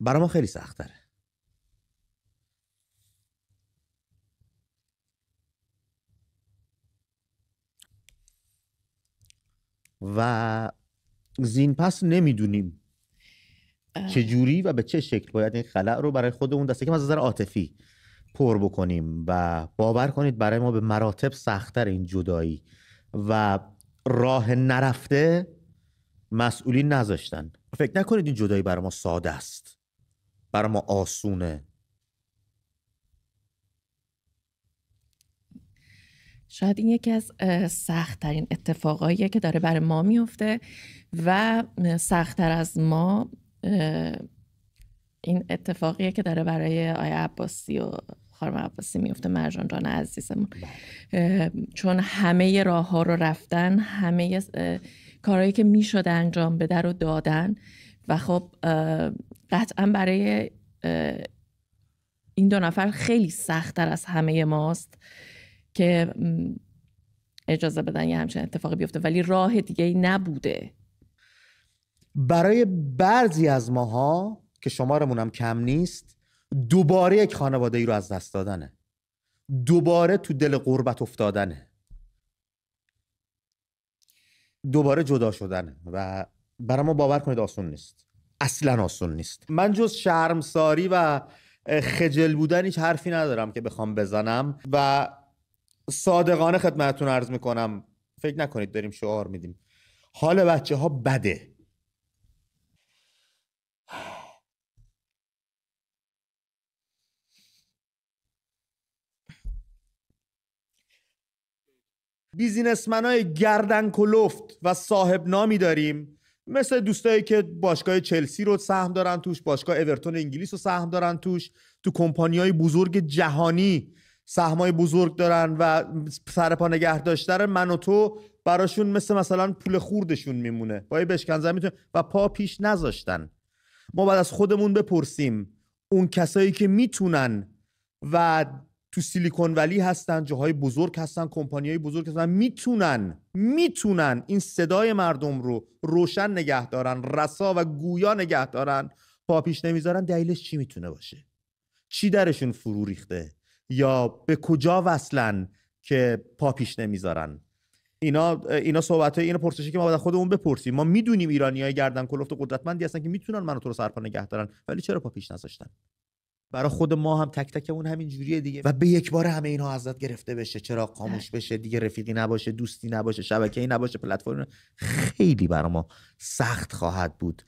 برای ما خیلی سخت و زین پس نمیدونیم چجوری و به چه شکل باید این خلع رو برای خودمون دسته که از نظر عاطفی پر بکنیم و باور کنید برای ما به مراتب سختتر این جدایی و راه نرفته مسئولین نذاشتن فکر نکنید این جدایی برای ما ساده است برای ما آسونه شاید این یکی از سختترین اتفاقاییه که داره برای ما میفته و سختتر از ما این اتفاقیه که داره برای آیا عباسی و خانم عباسی میفته مرجان جان عزیزمون بله. چون همه راه ها رو رفتن همه کارهایی که میشد انجام بده رو دادن و خب قطعا برای این دو نفر خیلی سختتر از همه ماست که اجازه بدن یه همچنین اتفاقی بیفته ولی راه دیگه ای نبوده برای بعضی از ماها که شمارمونم کم نیست دوباره یک خانواده ای رو از دست دادنه دوباره تو دل قربت افتادنه دوباره جدا شدنه و برای ما باور کنید آسون نیست اصلا آسون نیست من جز شرمساری و خجل بودن هیچ حرفی ندارم که بخوام بزنم و صادقانه خدمتتون عرض میکنم فکر نکنید داریم شعار میدیم حال بچه ها بده بیزینسمن های گردن کلفت و صاحب نامی داریم مثل دوستایی که باشگاه چلسی رو سهم دارن توش باشگاه اورتون انگلیس رو سهم دارن توش تو کمپانیای بزرگ جهانی سهمای بزرگ دارن و سرپا نگه داشتن من و تو براشون مثل مثلا پول خوردشون میمونه با بشکن میتونن و پا پیش نذاشتن ما بعد از خودمون بپرسیم اون کسایی که میتونن و تو سیلیکون ولی هستن جاهای بزرگ هستن کمپانیهای بزرگ هستن میتونن میتونن این صدای مردم رو روشن نگه دارن رسا و گویا نگه دارن پا پیش نمیذارن دلیلش چی میتونه باشه چی درشون فرو ریخته یا به کجا وصلن که پا پیش نمیذارن اینا اینا صحبت های اینا پرسشی که ما باید خودمون بپرسیم ما میدونیم ایرانی های گردن کلفت قدرتمندی هستن که میتونن منو تو رو سرپا نگه دارن ولی چرا پا پیش نذاشتن برای خود ما هم تک اون همین جوریه دیگه و به یک بار همه اینها ازت گرفته بشه چرا خاموش بشه دیگه رفیقی نباشه دوستی نباشه شبکه‌ای نباشه پلتفرم خیلی برای ما سخت خواهد بود